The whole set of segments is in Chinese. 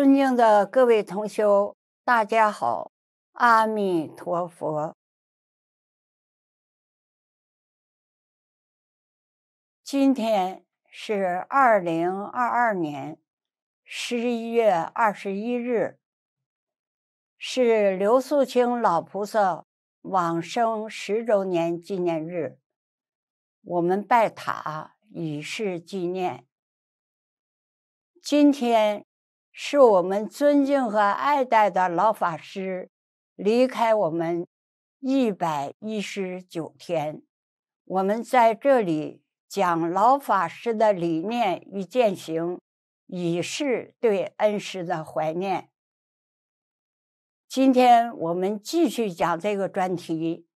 尊敬的各位同修，大家好，阿弥陀佛。今天是二零二二年十一月二十一日，是刘素清老菩萨往生十周年纪念日，我们拜塔以示纪念。今天。是我们尊敬和爱戴的老法师离开我们一百一十九天，我们在这里讲老法师的理念与践行，以示对恩师的怀念。今天我们继续讲这个专题：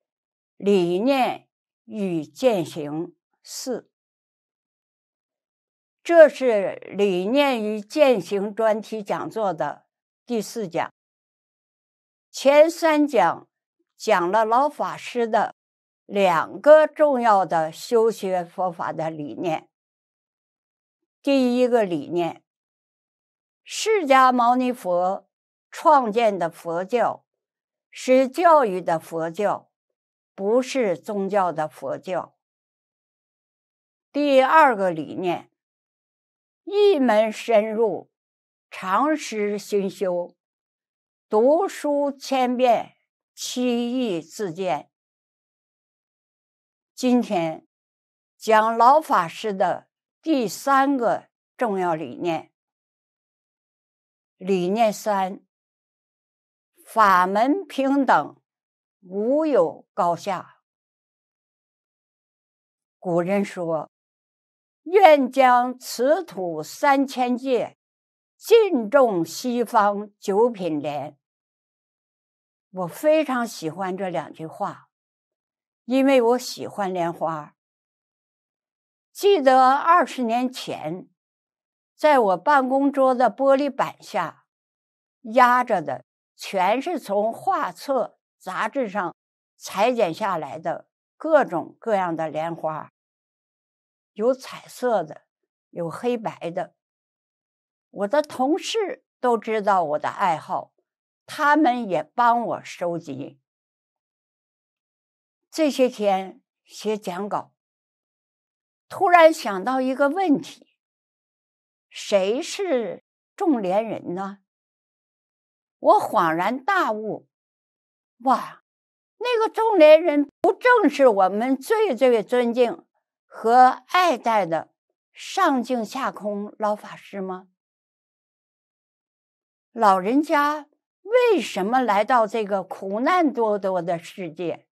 理念与践行四。这是理念与践行专题讲座的第四讲。前三讲讲了老法师的两个重要的修学佛法的理念。第一个理念：释迦牟尼佛创建的佛教是教育的佛教，不是宗教的佛教。第二个理念。一门深入，长时熏修，读书千遍，其义自见。今天讲老法师的第三个重要理念：理念三，法门平等，无有高下。古人说。愿将此土三千界，尽种西方九品莲。我非常喜欢这两句话，因为我喜欢莲花。记得二十年前，在我办公桌的玻璃板下，压着的全是从画册、杂志上裁剪下来的各种各样的莲花。有彩色的，有黑白的。我的同事都知道我的爱好，他们也帮我收集。这些天写讲稿，突然想到一个问题：谁是中莲人呢？我恍然大悟，哇，那个中莲人不正是我们最最尊敬？和爱戴的上净下空老法师吗？老人家为什么来到这个苦难多多的世界？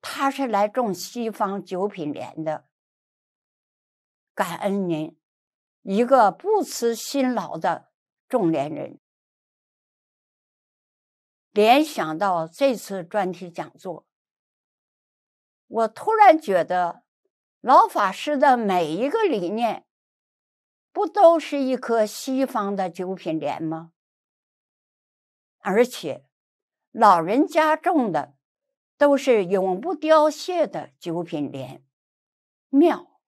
他是来种西方九品莲的。感恩您，一个不辞辛劳的种莲人。联想到这次专题讲座，我突然觉得。老法师的每一个理念，不都是一颗西方的九品莲吗？而且，老人家种的都是永不凋谢的九品莲，妙，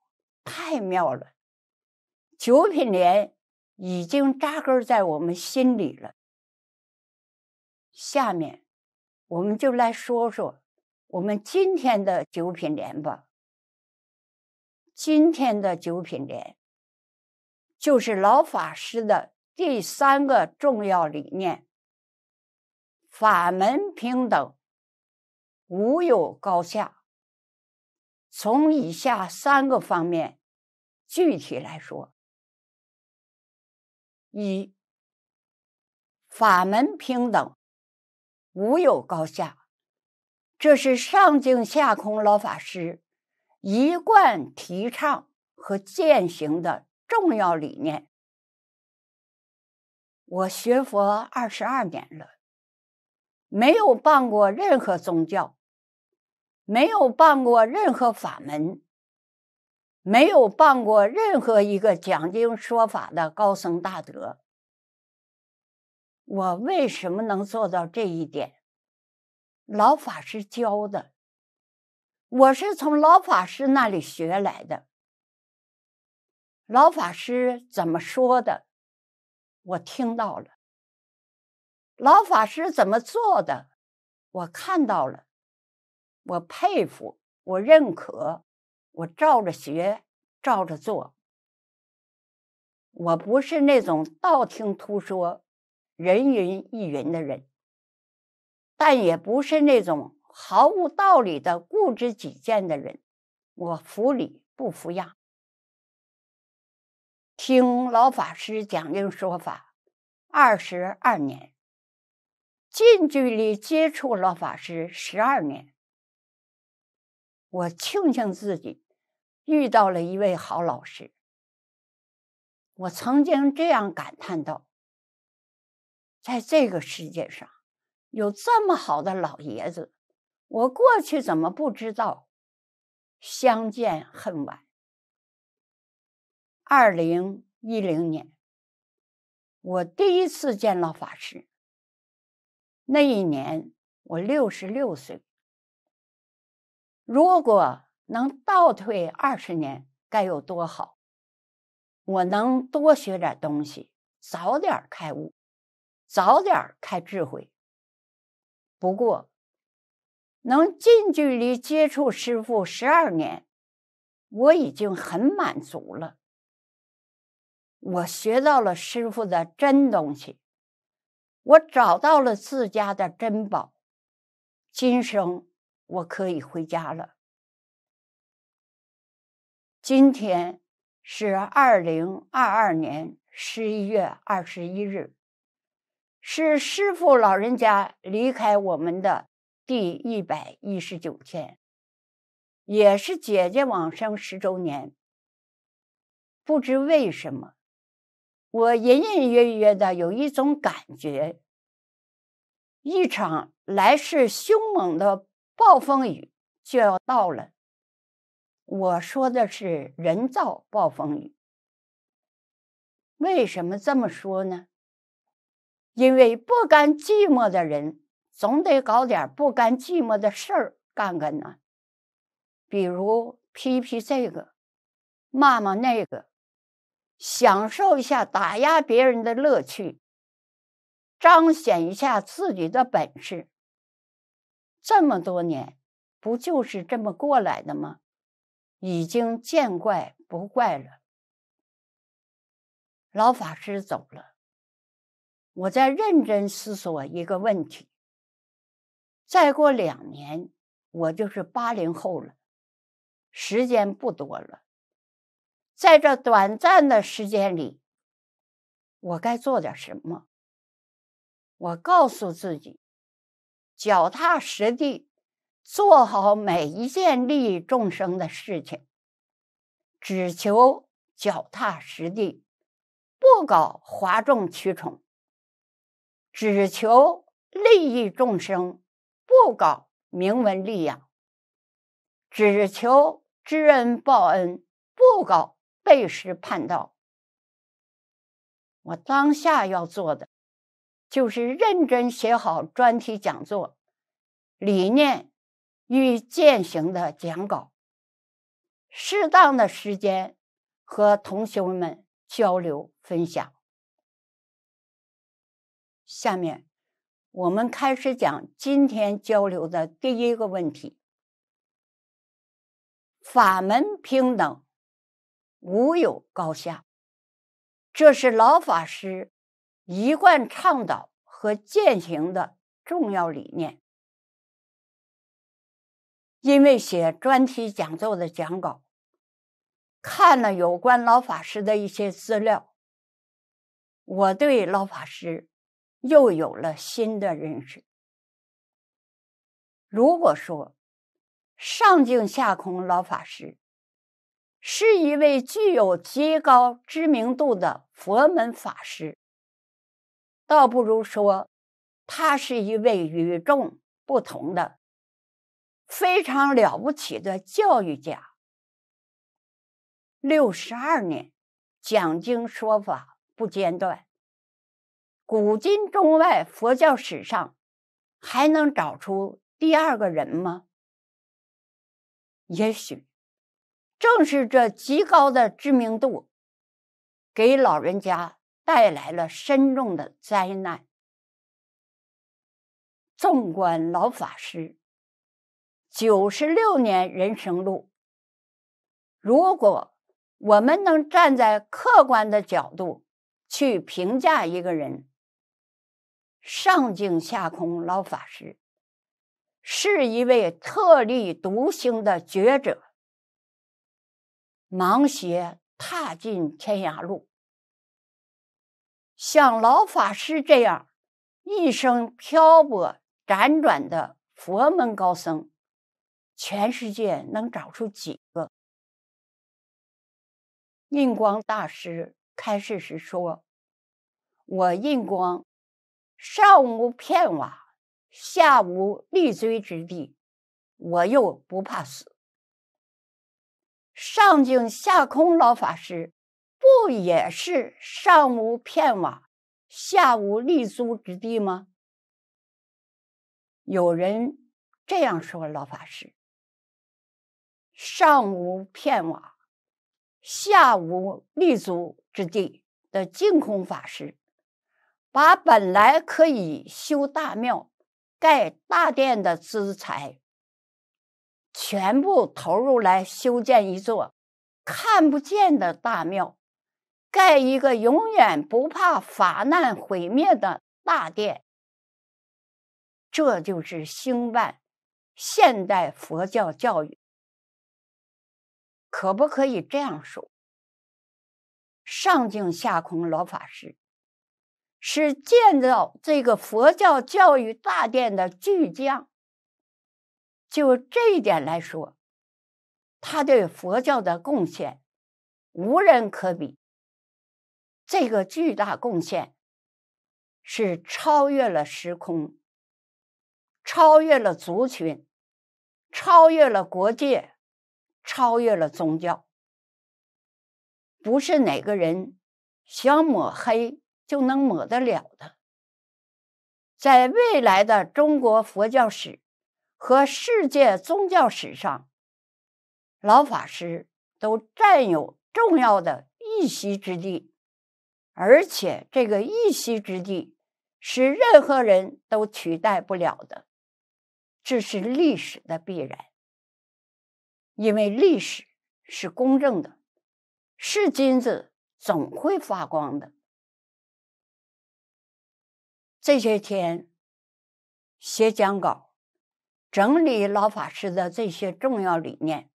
太妙了！九品莲已经扎根在我们心里了。下面，我们就来说说我们今天的九品莲吧。今天的九品莲，就是老法师的第三个重要理念：法门平等，无有高下。从以下三个方面具体来说：一、法门平等，无有高下，这是上净下空老法师。一贯提倡和践行的重要理念。我学佛二十二年了，没有办过任何宗教，没有办过任何法门，没有办过任何一个讲经说法的高僧大德。我为什么能做到这一点？老法师教的。我是从老法师那里学来的。老法师怎么说的，我听到了；老法师怎么做的，我看到了。我佩服，我认可，我照着学，照着做。我不是那种道听途说、人云亦云的人，但也不是那种。毫无道理的固执己见的人，我服理不服压。听老法师讲经说法二十二年，近距离接触老法师十二年，我庆幸自己遇到了一位好老师。我曾经这样感叹道：“在这个世界上，有这么好的老爷子。”我过去怎么不知道？相见恨晚。二零一零年，我第一次见到法师。那一年我六十六岁。如果能倒退二十年，该有多好！我能多学点东西，早点开悟，早点开智慧。不过。能近距离接触师傅十二年，我已经很满足了。我学到了师傅的真东西，我找到了自家的珍宝，今生我可以回家了。今天是二零二二年十一月二十一日，是师傅老人家离开我们的。第一百一十九天，也是姐姐往生十周年。不知为什么，我隐隐约约的有一种感觉，一场来势凶猛的暴风雨就要到了。我说的是人造暴风雨。为什么这么说呢？因为不甘寂寞的人。总得搞点不甘寂寞的事儿干干呢，比如批批这个，骂骂那个，享受一下打压别人的乐趣，彰显一下自己的本事。这么多年，不就是这么过来的吗？已经见怪不怪了。老法师走了，我在认真思索一个问题。再过两年，我就是八零后了。时间不多了，在这短暂的时间里，我该做点什么？我告诉自己，脚踏实地，做好每一件利益众生的事情。只求脚踏实地，不搞哗众取宠，只求利益众生。不搞明文利养，只求知恩报恩；不搞背时叛道。我当下要做的，就是认真写好专题讲座、理念与践行的讲稿，适当的时间和同学们交流分享。下面。我们开始讲今天交流的第一个问题：法门平等，无有高下。这是老法师一贯倡导和践行的重要理念。因为写专题讲座的讲稿，看了有关老法师的一些资料，我对老法师。又有了新的认识。如果说上净下空老法师是一位具有极高知名度的佛门法师，倒不如说他是一位与众不同的、非常了不起的教育家。六十二年讲经说法不间断。古今中外佛教史上，还能找出第二个人吗？也许，正是这极高的知名度，给老人家带来了深重的灾难。纵观老法师九十六年人生路，如果我们能站在客观的角度去评价一个人，上净下空老法师是一位特立独行的觉者，盲鞋踏尽天涯路。像老法师这样一生漂泊辗转的佛门高僧，全世界能找出几个？印光大师开示时说：“我印光。”上无片瓦，下无立锥之地，我又不怕死。上净下空老法师，不也是上无片瓦，下无立足之地吗？有人这样说老法师：上无片瓦，下无立足之地的净空法师。把本来可以修大庙、盖大殿的资财，全部投入来修建一座看不见的大庙，盖一个永远不怕法难毁灭的大殿。这就是兴办现代佛教教育。可不可以这样说？上净下空老法师。是建造这个佛教教育大殿的巨匠。就这一点来说，他对佛教的贡献无人可比。这个巨大贡献是超越了时空，超越了族群，超越了国界，超越了宗教。不是哪个人想抹黑。就能抹得了的，在未来的中国佛教史和世界宗教史上，老法师都占有重要的“一席之地”，而且这个“一席之地”是任何人都取代不了的。这是历史的必然，因为历史是公正的，是金子总会发光的。这些天写讲稿，整理老法师的这些重要理念，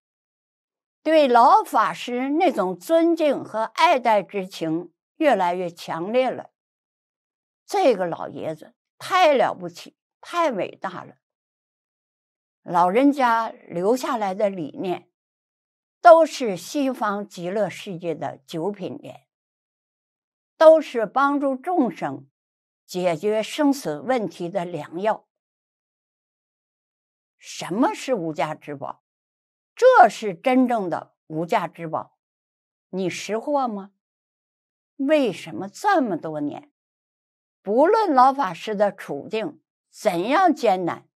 对老法师那种尊敬和爱戴之情越来越强烈了。这个老爷子太了不起，太伟大了。老人家留下来的理念，都是西方极乐世界的九品莲，都是帮助众生。解决生死问题的良药。什么是无价之宝？这是真正的无价之宝，你识货吗？为什么这么多年，不论老法师的处境怎样艰难，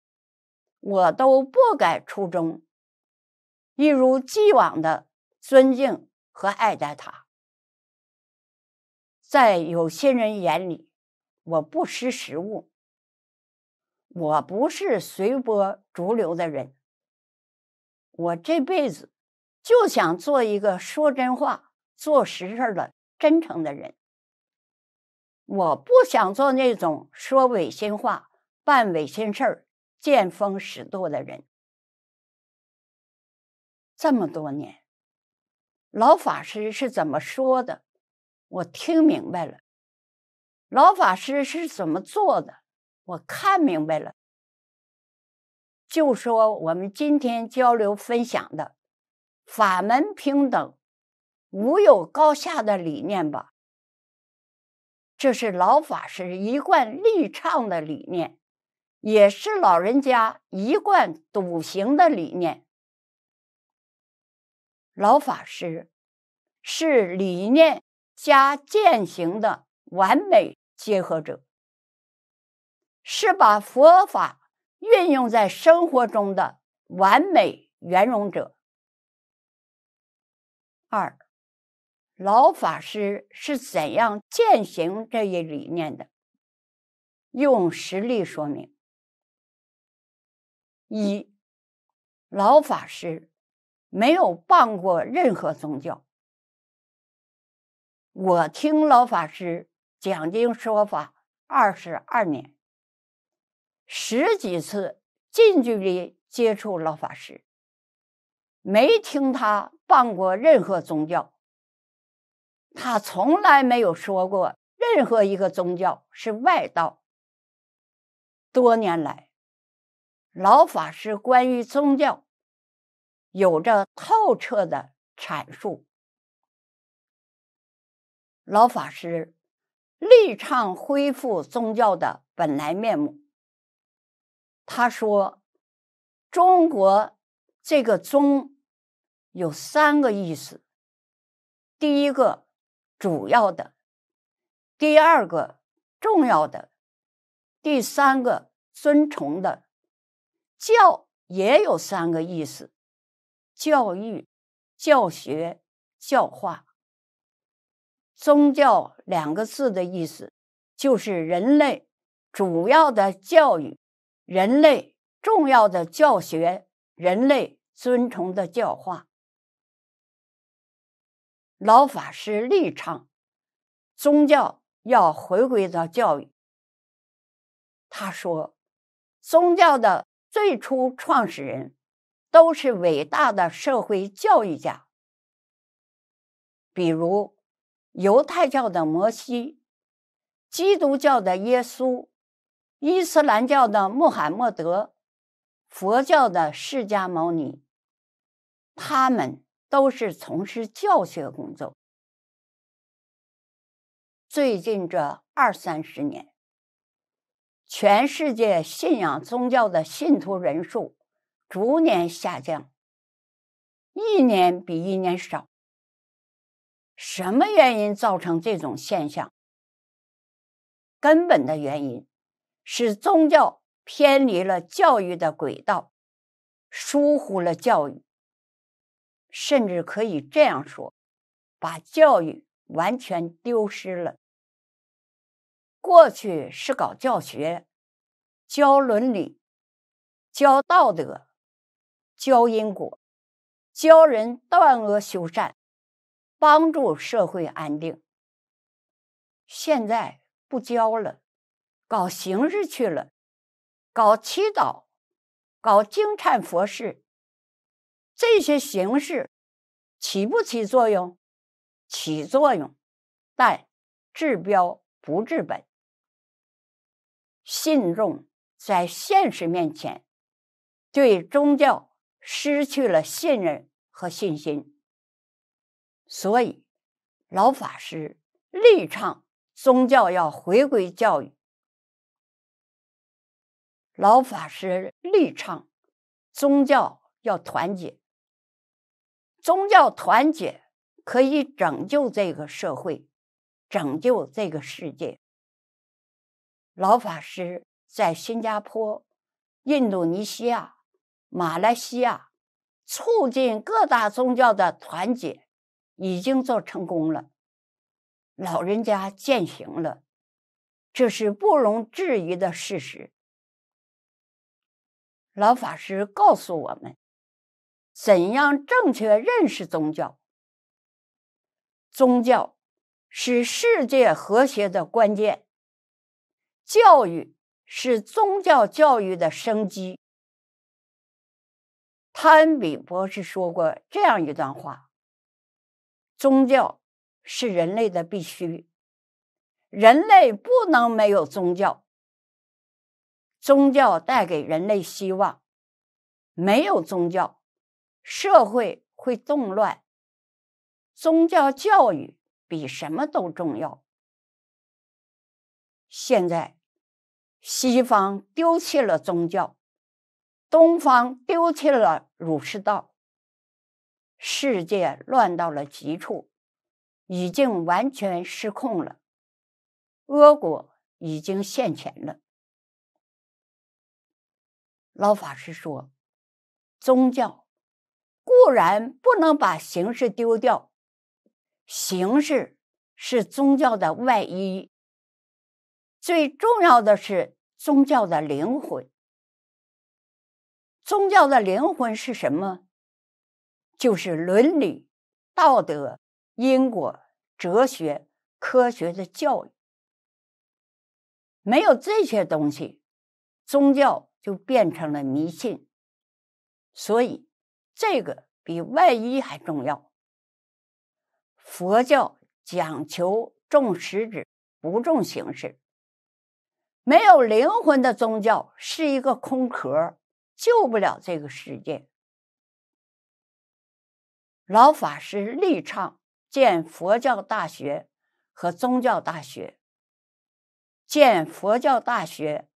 我都不改初衷，一如既往的尊敬和爱戴他。在有些人眼里。我不识时务，我不是随波逐流的人。我这辈子就想做一个说真话、做实事的真诚的人。我不想做那种说违心话、办违心事儿、见风使舵的人。这么多年，老法师是怎么说的？我听明白了。老法师是怎么做的？我看明白了，就说我们今天交流分享的法门平等、无有高下的理念吧。这是老法师一贯立倡的理念，也是老人家一贯笃行的理念。老法师是理念加践行的完美。结合者是把佛法运用在生活中的完美圆融者。二，老法师是怎样践行这一理念的？用实例说明。一，老法师没有傍过任何宗教，我听老法师。讲经说法二十二年，十几次近距离接触老法师，没听他办过任何宗教。他从来没有说过任何一个宗教是外道。多年来，老法师关于宗教有着透彻的阐述。老法师。力倡恢复宗教的本来面目。他说：“中国这个‘宗’有三个意思，第一个主要的，第二个重要的，第三个尊崇的。‘教’也有三个意思：教育、教学、教化。”宗教两个字的意思，就是人类主要的教育，人类重要的教学，人类尊崇的教化。老法师力倡，宗教要回归到教育。他说，宗教的最初创始人都是伟大的社会教育家，比如。犹太教的摩西，基督教的耶稣，伊斯兰教的穆罕默德，佛教的释迦牟尼，他们都是从事教学工作。最近这二三十年，全世界信仰宗教的信徒人数逐年下降，一年比一年少。什么原因造成这种现象？根本的原因是宗教偏离了教育的轨道，疏忽了教育，甚至可以这样说，把教育完全丢失了。过去是搞教学，教伦理，教道德，教因果，教人断恶修善。帮助社会安定。现在不教了，搞形式去了，搞祈祷，搞经忏佛事。这些形式起不起作用？起作用，但治标不治本。信众在现实面前，对宗教失去了信任和信心。所以，老法师力倡宗教要回归教育。老法师力倡宗教要团结，宗教团结可以拯救这个社会，拯救这个世界。老法师在新加坡、印度尼西亚、马来西亚促进各大宗教的团结。已经做成功了，老人家践行了，这是不容置疑的事实。老法师告诉我们，怎样正确认识宗教。宗教是世界和谐的关键，教育是宗教教育的生机。汤恩比博士说过这样一段话。宗教是人类的必须，人类不能没有宗教。宗教带给人类希望，没有宗教，社会会动乱。宗教教育比什么都重要。现在，西方丢弃了宗教，东方丢弃了儒释道。世界乱到了极处，已经完全失控了。俄国已经现钱了。老法师说，宗教固然不能把形式丢掉，形式是宗教的外衣。最重要的是宗教的灵魂。宗教的灵魂是什么？就是伦理、道德、因果、哲学、科学的教育，没有这些东西，宗教就变成了迷信。所以，这个比外衣还重要。佛教讲求重实质，不重形式。没有灵魂的宗教是一个空壳，救不了这个世界。老法师力倡建佛教大学和宗教大学。建佛教大学，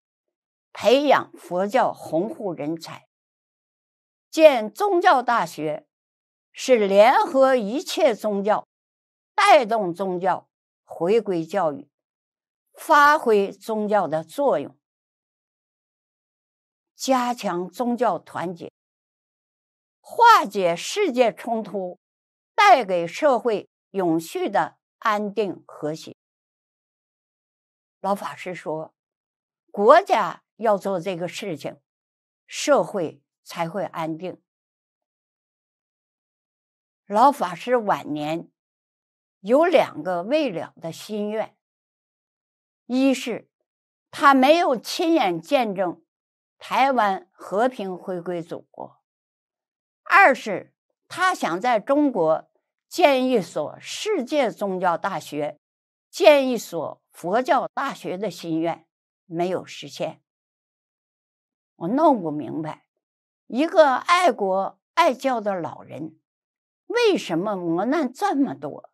培养佛教弘护人才；建宗教大学，是联合一切宗教，带动宗教回归教育，发挥宗教的作用，加强宗教团结。化解世界冲突，带给社会永续的安定和谐。老法师说：“国家要做这个事情，社会才会安定。”老法师晚年有两个未了的心愿，一是他没有亲眼见证台湾和平回归祖国。二是他想在中国建一所世界宗教大学、建一所佛教大学的心愿没有实现。我弄不明白，一个爱国爱教的老人为什么磨难这么多？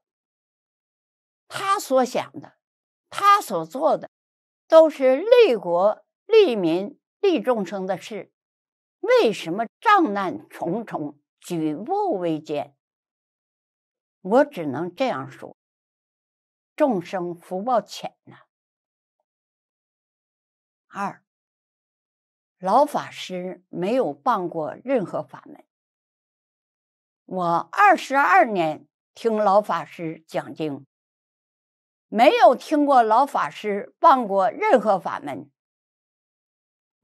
他所想的，他所做的，都是利国利民利众生的事。为什么障难重重，举步维艰？我只能这样说：众生福报浅呐。二，老法师没有办过任何法门。我二十二年听老法师讲经，没有听过老法师办过任何法门。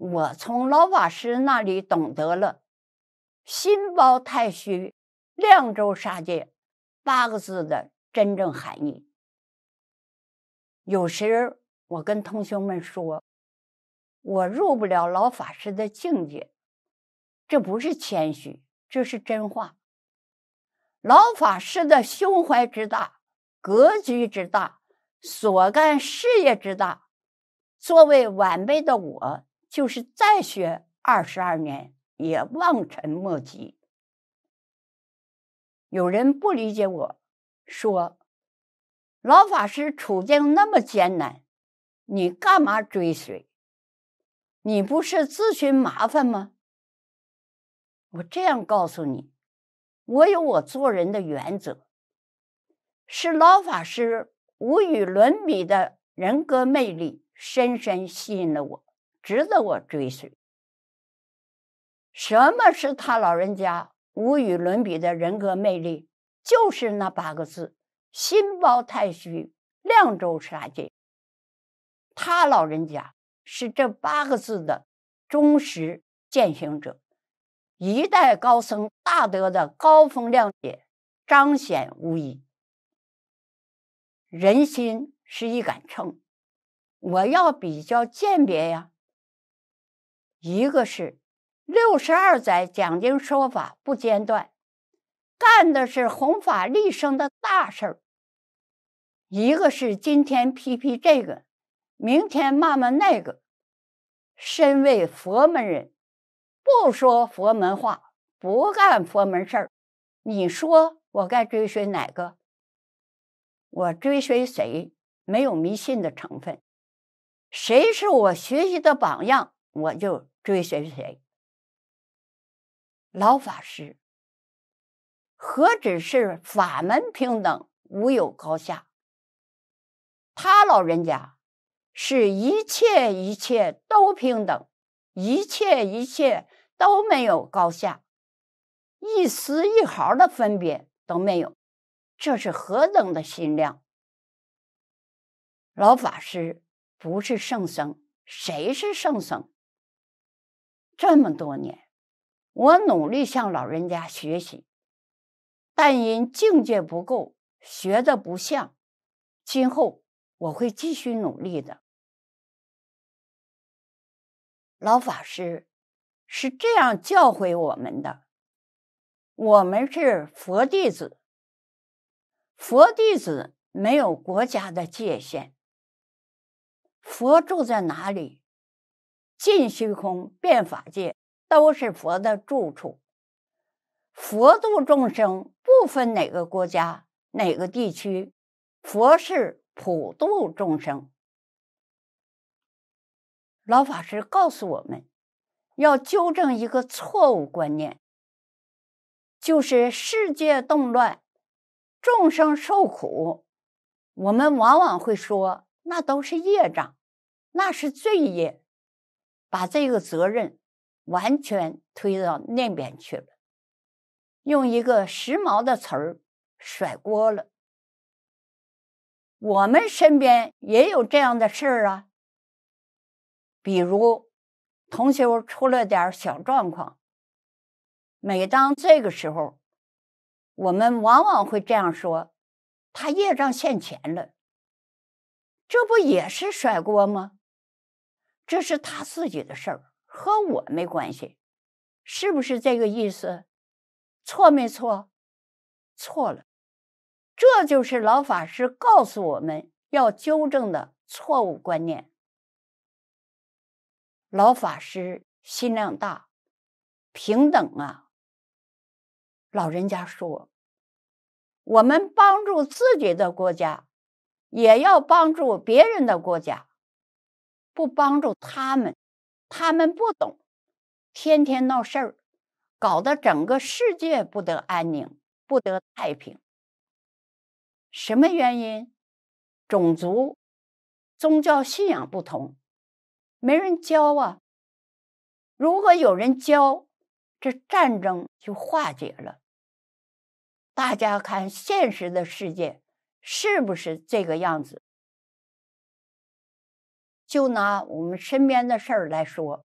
我从老法师那里懂得了“心包太虚，量周杀界”八个字的真正含义。有时我跟同学们说：“我入不了老法师的境界，这不是谦虚，这是真话。”老法师的胸怀之大，格局之大，所干事业之大，作为晚辈的我。就是再学二十二年也望尘莫及。有人不理解我，说：“老法师处境那么艰难，你干嘛追随？你不是自寻麻烦吗？”我这样告诉你，我有我做人的原则。是老法师无与伦比的人格魅力深深吸引了我。值得我追随。什么是他老人家无与伦比的人格魅力？就是那八个字：心包太虚，量周沙界。他老人家是这八个字的忠实践行者，一代高僧大德的高风亮节彰显无疑。人心是一杆秤，我要比较鉴别呀。一个是六十二载讲经说法不间断，干的是弘法利生的大事儿。一个是今天批批这个，明天骂骂那个。身为佛门人，不说佛门话，不干佛门事儿，你说我该追随哪个？我追随谁？没有迷信的成分，谁是我学习的榜样，我就。注意，谁是谁？老法师何止是法门平等无有高下，他老人家是一切一切都平等，一切一切都没有高下，一丝一毫的分别都没有，这是何等的心量！老法师不是圣僧，谁是圣僧？这么多年，我努力向老人家学习，但因境界不够，学的不像。今后我会继续努力的。老法师是这样教诲我们的：我们是佛弟子，佛弟子没有国家的界限，佛住在哪里？尽虚空、变法界，都是佛的住处。佛度众生，不分哪个国家、哪个地区，佛是普度众生。老法师告诉我们，要纠正一个错误观念，就是世界动乱、众生受苦，我们往往会说那都是业障，那是罪业。把这个责任完全推到那边去了，用一个时髦的词儿，甩锅了。我们身边也有这样的事儿啊，比如同学出了点小状况。每当这个时候，我们往往会这样说：“他业障现前了。”这不也是甩锅吗？这是他自己的事儿，和我没关系，是不是这个意思？错没错？错了，这就是老法师告诉我们要纠正的错误观念。老法师心量大，平等啊！老人家说，我们帮助自己的国家，也要帮助别人的国家。不帮助他们，他们不懂，天天闹事儿，搞得整个世界不得安宁、不得太平。什么原因？种族、宗教信仰不同，没人教啊。如果有人教，这战争就化解了。大家看现实的世界是不是这个样子？就拿我们身边的事儿来说，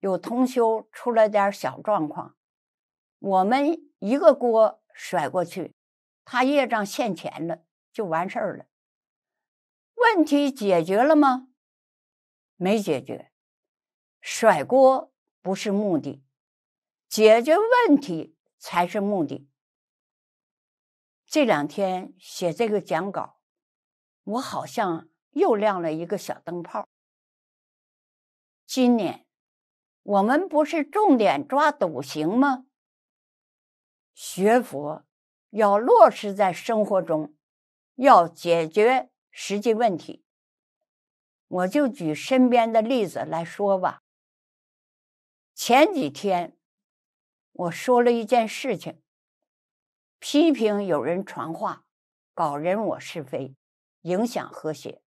有同修出了点小状况，我们一个锅甩过去，他业障现前了，就完事儿了。问题解决了吗？没解决。甩锅不是目的，解决问题才是目的。这两天写这个讲稿，我好像。又亮了一个小灯泡。今年我们不是重点抓笃行吗？学佛要落实在生活中，要解决实际问题。我就举身边的例子来说吧。前几天我说了一件事情，批评有人传话，搞人我是非，影响和谐。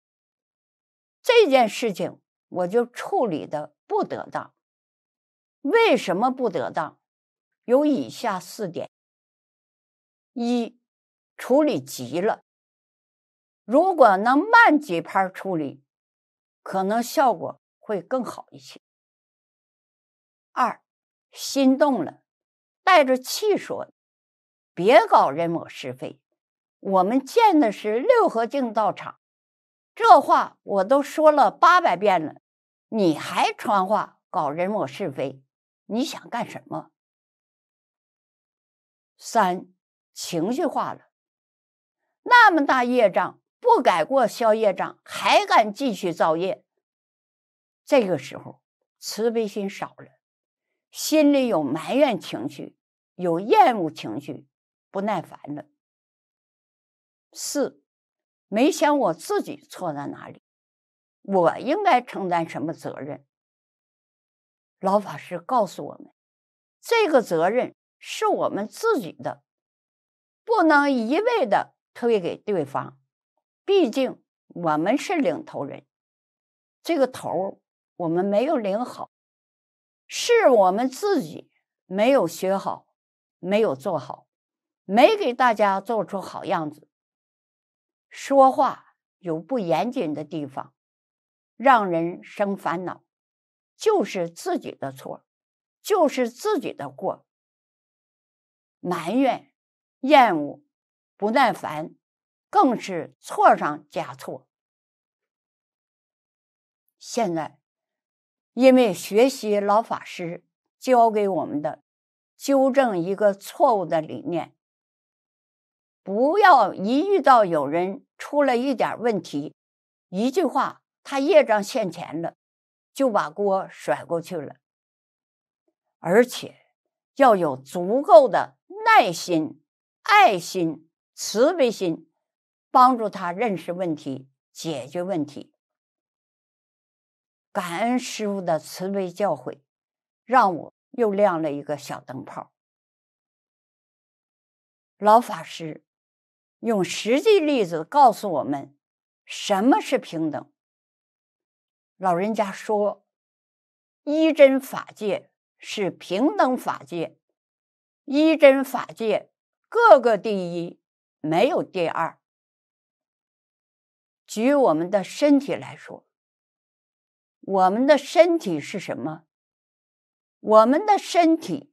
这件事情我就处理的不得当，为什么不得当？有以下四点：一，处理急了；如果能慢几拍处理，可能效果会更好一些。二，心动了，带着气说，别搞人我是非，我们建的是六合净道场。这话我都说了八百遍了，你还传话搞人我是非，你想干什么？三，情绪化了，那么大业障不改过消业障，还敢继续造业。这个时候慈悲心少了，心里有埋怨情绪，有厌恶情绪，不耐烦了。四。没想我自己错在哪里，我应该承担什么责任？老法师告诉我们，这个责任是我们自己的，不能一味的推给对方。毕竟我们是领头人，这个头我们没有领好，是我们自己没有学好，没有做好，没给大家做出好样子。说话有不严谨的地方，让人生烦恼，就是自己的错，就是自己的过。埋怨、厌恶、不耐烦，更是错上加错。现在，因为学习老法师教给我们的纠正一个错误的理念。不要一遇到有人出了一点问题，一句话他业障现前了，就把锅甩过去了。而且要有足够的耐心、爱心、慈悲心，帮助他认识问题、解决问题。感恩师傅的慈悲教诲，让我又亮了一个小灯泡。老法师。用实际例子告诉我们什么是平等。老人家说：“一真法界是平等法界，一真法界各个第一，没有第二。”举我们的身体来说，我们的身体是什么？我们的身体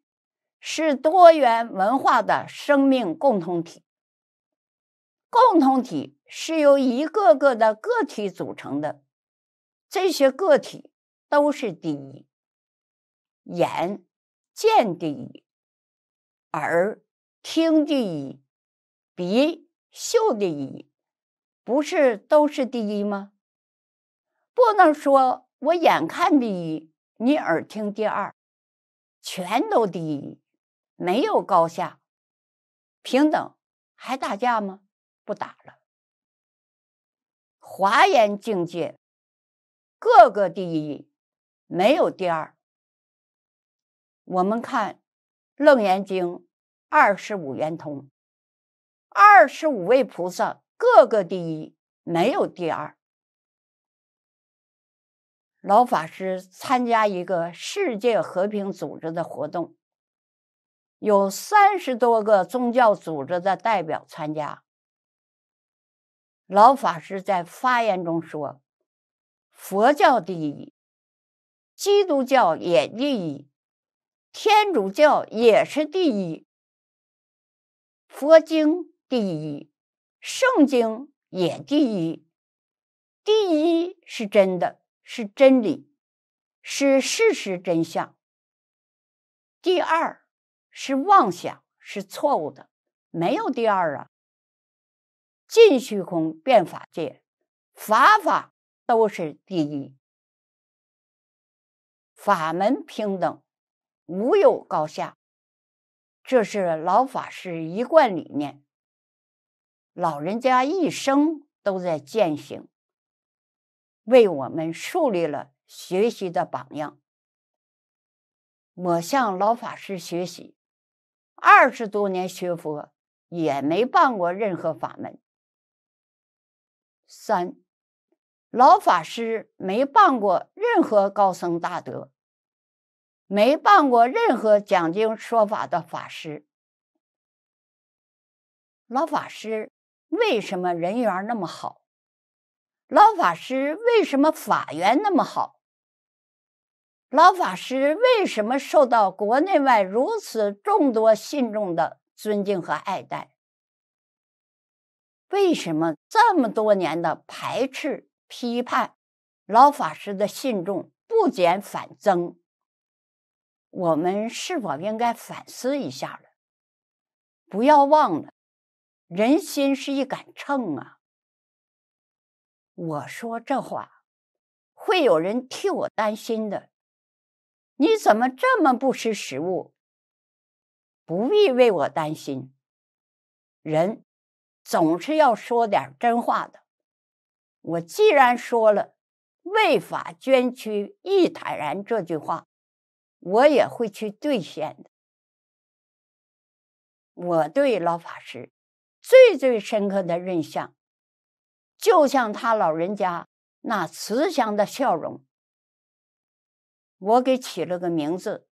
是多元文化的生命共同体。共同体是由一个个的个体组成的，这些个体都是第一，眼见第一，耳听第一，鼻嗅第一，不是都是第一吗？不能说我眼看第一，你耳听第二，全都第一，没有高下，平等，还打架吗？不打了。华严境界，各个第一，没有第二。我们看《楞严经》，二十五圆通，二十五位菩萨，各个第一，没有第二。老法师参加一个世界和平组织的活动，有三十多个宗教组织的代表参加。老法师在发言中说：“佛教第一，基督教也第一，天主教也是第一，佛经第一，圣经也第一。第一是真的，是真理，是事实真相。第二是妄想，是错误的，没有第二啊。”尽虚空变法界，法法都是第一，法门平等，无有高下，这是老法师一贯理念。老人家一生都在践行，为我们树立了学习的榜样。我向老法师学习，二十多年学佛，也没办过任何法门。三，老法师没傍过任何高僧大德，没傍过任何讲经说法的法师。老法师为什么人缘那么好？老法师为什么法缘那么好？老法师为什么受到国内外如此众多信众的尊敬和爱戴？为什么这么多年的排斥批判，老法师的信众不减反增？我们是否应该反思一下了？不要忘了，人心是一杆秤啊！我说这话，会有人替我担心的。你怎么这么不识时务？不必为我担心，人。总是要说点真话的。我既然说了“为法捐躯亦坦然”这句话，我也会去兑现的。我对老法师最最深刻的印象，就像他老人家那慈祥的笑容。我给起了个名字：“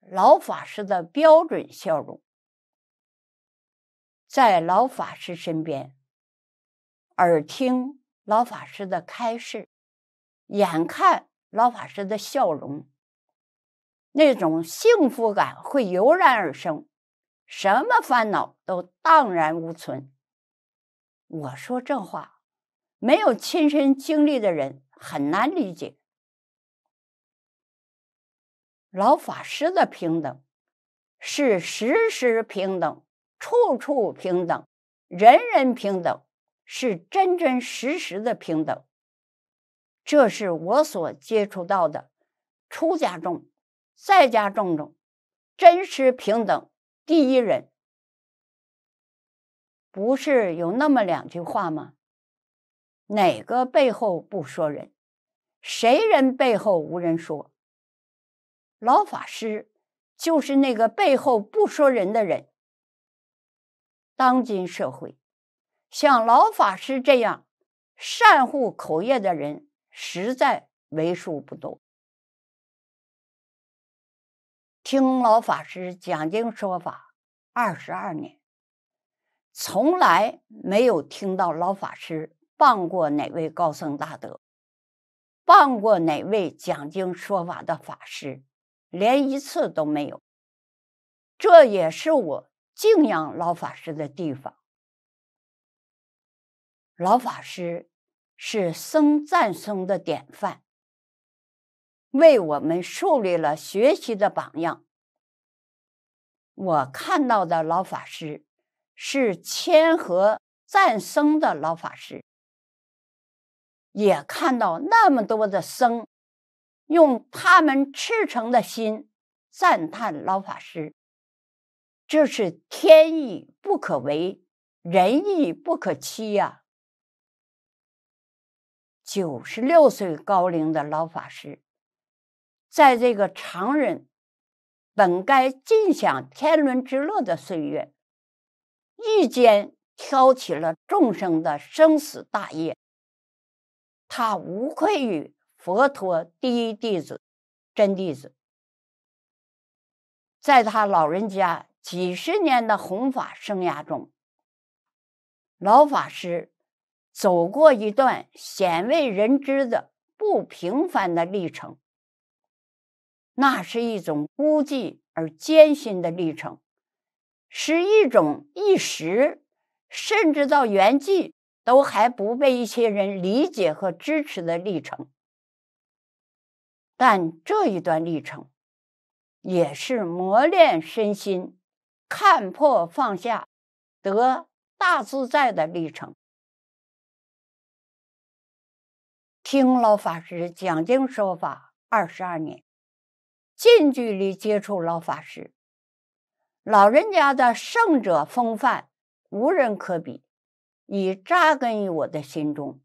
老法师的标准笑容。”在老法师身边，耳听老法师的开示，眼看老法师的笑容，那种幸福感会油然而生，什么烦恼都荡然无存。我说这话，没有亲身经历的人很难理解。老法师的平等，是时时平等。处处平等，人人平等，是真真实实的平等。这是我所接触到的出家众、在家众中，真实平等第一人。不是有那么两句话吗？哪个背后不说人？谁人背后无人说？老法师就是那个背后不说人的人。当今社会，像老法师这样善护口业的人实在为数不多。听老法师讲经说法二十二年，从来没有听到老法师谤过哪位高僧大德，谤过哪位讲经说法的法师，连一次都没有。这也是我。敬仰老法师的地方，老法师是僧赞僧的典范，为我们树立了学习的榜样。我看到的老法师是谦和赞僧的老法师，也看到那么多的僧用他们赤诚的心赞叹老法师。这是天意不可违，人意不可欺呀！九十六岁高龄的老法师，在这个常人本该尽享天伦之乐的岁月，一肩挑起了众生的生死大业。他无愧于佛陀第一弟子、真弟子，在他老人家。几十年的弘法生涯中，老法师走过一段鲜为人知的不平凡的历程。那是一种孤寂而艰辛的历程，是一种一时，甚至到圆寂都还不被一些人理解和支持的历程。但这一段历程，也是磨练身心。看破放下，得大自在的历程。听老法师讲经说法二十二年，近距离接触老法师，老人家的圣者风范无人可比，已扎根于我的心中。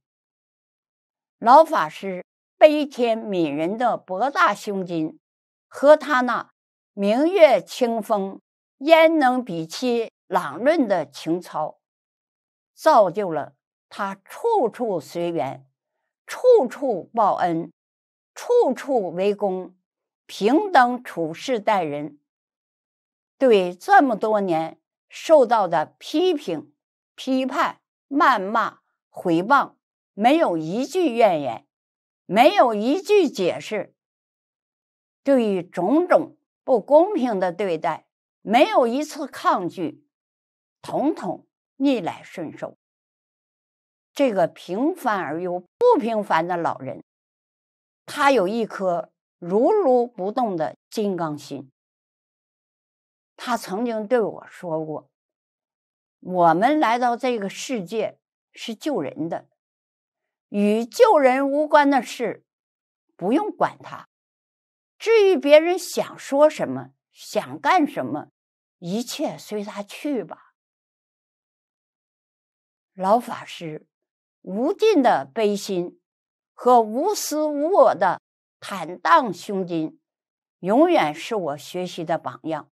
老法师悲天悯人的博大胸襟和他那明月清风。焉能比其朗润的情操，造就了他处处随缘，处处报恩，处处为公，平等处事待人。对这么多年受到的批评、批判、谩骂、回谤，没有一句怨言，没有一句解释。对于种种不公平的对待，没有一次抗拒，统统逆来顺受。这个平凡而又不平凡的老人，他有一颗如如不动的金刚心。他曾经对我说过：“我们来到这个世界是救人的，与救人无关的事不用管他。至于别人想说什么。”想干什么，一切随他去吧。老法师无尽的悲心和无私无我的坦荡胸襟，永远是我学习的榜样。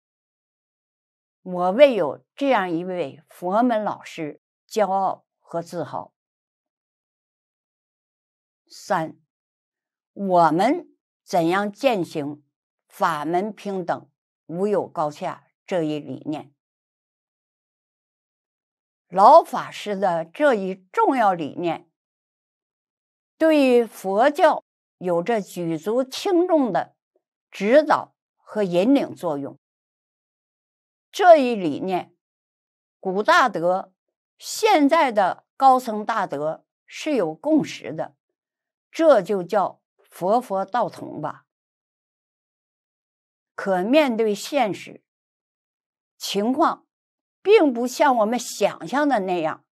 我为有这样一位佛门老师骄傲和自豪。三，我们怎样践行法门平等？无有高下这一理念，老法师的这一重要理念，对于佛教有着举足轻重的指导和引领作用。这一理念，古大德、现在的高僧大德是有共识的，这就叫佛佛道同吧。可面对现实情况，并不像我们想象的那样。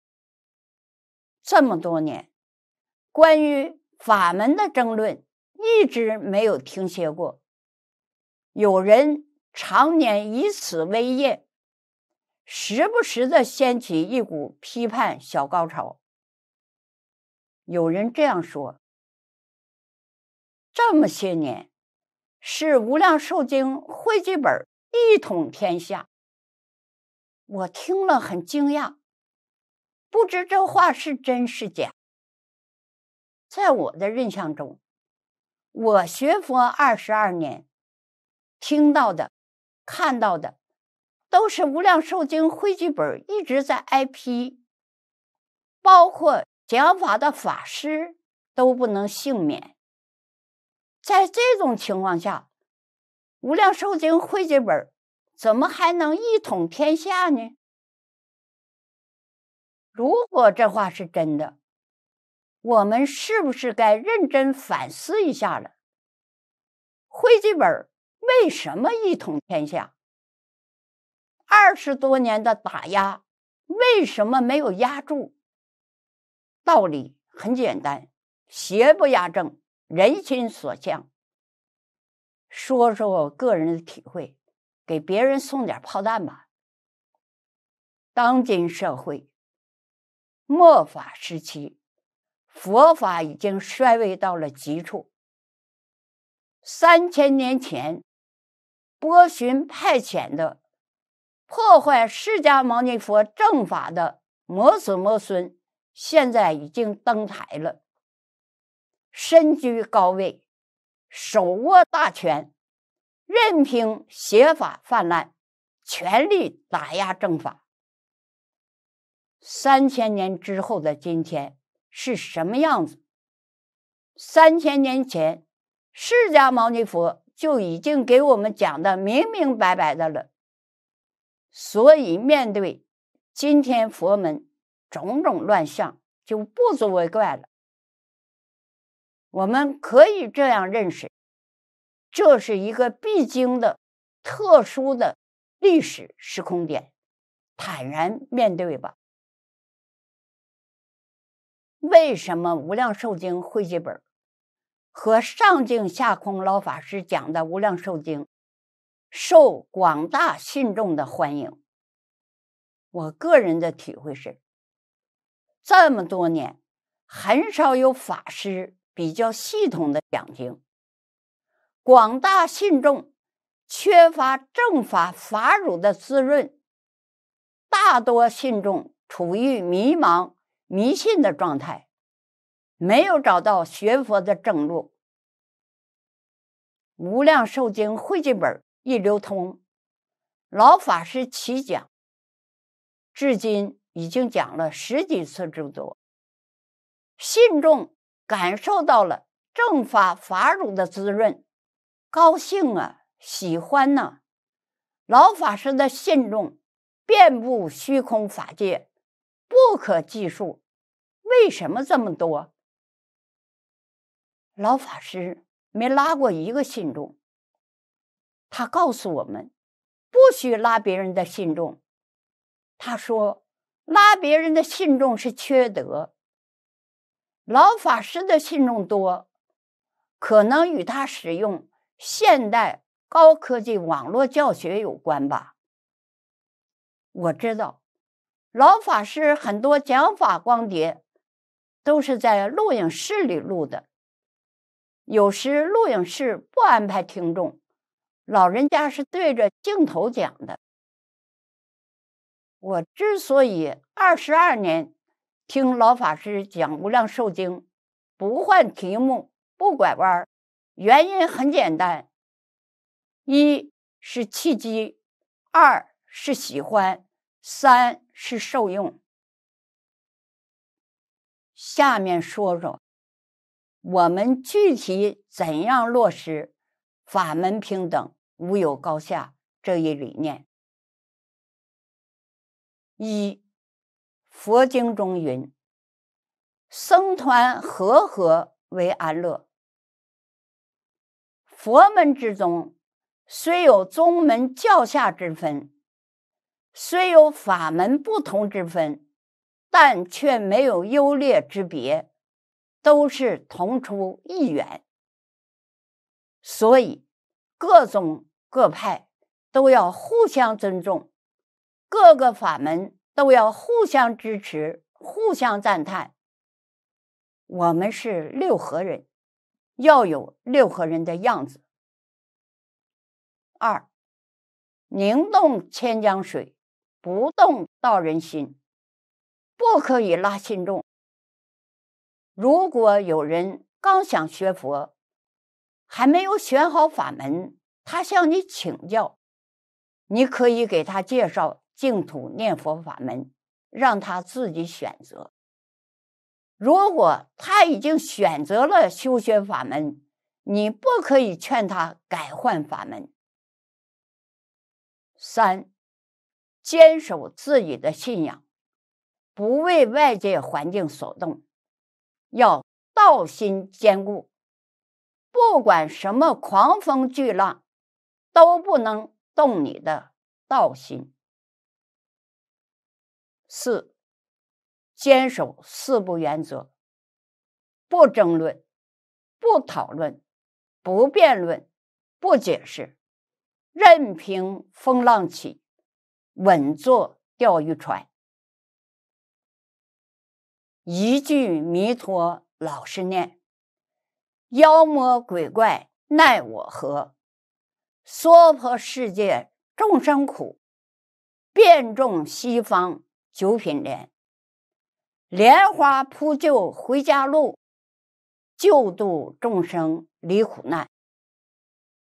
这么多年，关于法门的争论一直没有停歇过。有人常年以此为业，时不时的掀起一股批判小高潮。有人这样说：这么些年。是《无量寿经》汇记本一统天下，我听了很惊讶，不知这话是真是假。在我的印象中，我学佛二十二年，听到的、看到的，都是《无量寿经》汇记本一直在挨批，包括讲法的法师都不能幸免。在这种情况下，无量寿经汇集本怎么还能一统天下呢？如果这话是真的，我们是不是该认真反思一下了？会这本为什么一统天下？二十多年的打压为什么没有压住？道理很简单，邪不压正。人心所向。说说我个人的体会，给别人送点炮弹吧。当今社会，末法时期，佛法已经衰微到了极处。三千年前，波旬派遣的破坏释迦牟尼佛正法的魔子魔孙，现在已经登台了。身居高位，手握大权，任凭邪法泛滥，全力打压正法。三千年之后的今天是什么样子？三千年前，释迦牟尼佛就已经给我们讲的明明白白的了。所以，面对今天佛门种种乱象，就不足为怪了。我们可以这样认识，这是一个必经的、特殊的、历史时空点，坦然面对吧。为什么《无量寿经》汇集本和上净下空老法师讲的《无量寿经》受广大信众的欢迎？我个人的体会是，这么多年很少有法师。比较系统的讲经，广大信众缺乏正法法乳的滋润，大多信众处于迷茫、迷信的状态，没有找到学佛的正路。《无量寿经》汇集本一流通，老法师起讲，至今已经讲了十几次之多，信众。感受到了正法法乳的滋润，高兴啊，喜欢呢。老法师的信众遍布虚空法界，不可计数。为什么这么多？老法师没拉过一个信众。他告诉我们，不许拉别人的信众。他说，拉别人的信众是缺德。老法师的信众多，可能与他使用现代高科技网络教学有关吧。我知道，老法师很多讲法光碟都是在录影室里录的，有时录影室不安排听众，老人家是对着镜头讲的。我之所以二十二年。听老法师讲《无量寿经》，不换题目，不拐弯儿。原因很简单：一是契机，二是喜欢，三是受用。下面说说我们具体怎样落实“法门平等，无有高下”这一理念。一佛经中云：“僧团和合为安乐。”佛门之中，虽有宗门教下之分，虽有法门不同之分，但却没有优劣之别，都是同出一源。所以，各种各派都要互相尊重，各个法门。都要互相支持，互相赞叹。我们是六合人，要有六合人的样子。二，宁动千江水，不动道人心，不可以拉新众。如果有人刚想学佛，还没有选好法门，他向你请教，你可以给他介绍。净土念佛法门，让他自己选择。如果他已经选择了修学法门，你不可以劝他改换法门。三，坚守自己的信仰，不为外界环境所动，要道心坚固。不管什么狂风巨浪，都不能动你的道心。四，坚守四不原则：不争论，不讨论，不辩论，不解释。任凭风浪起，稳坐钓鱼船。一句弥陀老实念，妖魔鬼怪奈我何？娑婆世界众生苦，遍众西方。九品莲，莲花铺就回家路，救度众生离苦难。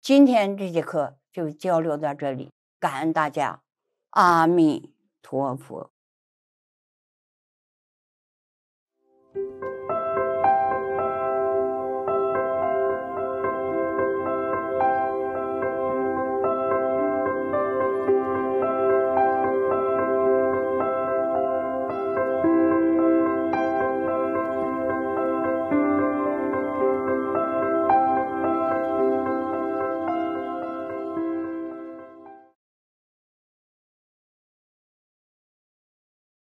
今天这节课就交流到这里，感恩大家，阿弥陀佛。